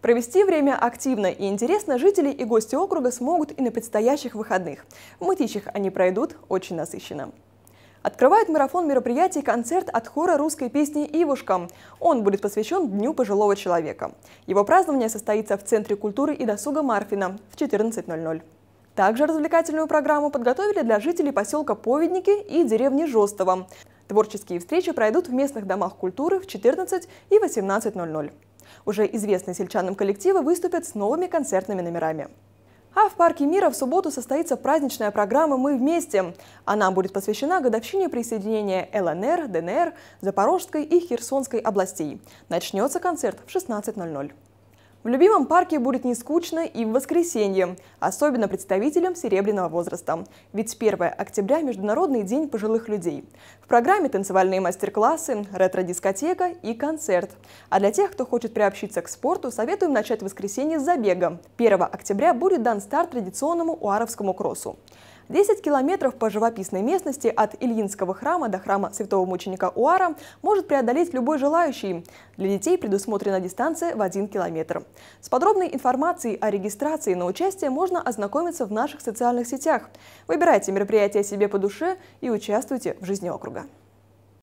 Провести время активно и интересно жители и гости округа смогут и на предстоящих выходных. В Мытищах они пройдут очень насыщенно. Открывает марафон мероприятий концерт от хора русской песни «Ивушка». Он будет посвящен Дню пожилого человека. Его празднование состоится в Центре культуры и досуга Марфина в 14.00. Также развлекательную программу подготовили для жителей поселка Поведники и деревни Жостово. Творческие встречи пройдут в местных домах культуры в 14 и 18.00. Уже известные сельчанам коллективы выступят с новыми концертными номерами. А в Парке мира в субботу состоится праздничная программа «Мы вместе». Она будет посвящена годовщине присоединения ЛНР, ДНР, Запорожской и Херсонской областей. Начнется концерт в 16.00. В любимом парке будет не скучно и в воскресенье, особенно представителям серебряного возраста. Ведь 1 октября – Международный день пожилых людей. В программе танцевальные мастер-классы, ретро-дискотека и концерт. А для тех, кто хочет приобщиться к спорту, советуем начать воскресенье с забега. 1 октября будет дан старт традиционному уаровскому кроссу. 10 километров по живописной местности от Ильинского храма до храма святого мученика Уара может преодолеть любой желающий. Для детей предусмотрена дистанция в 1 километр. С подробной информацией о регистрации на участие можно ознакомиться в наших социальных сетях. Выбирайте мероприятие себе по душе и участвуйте в жизни округа.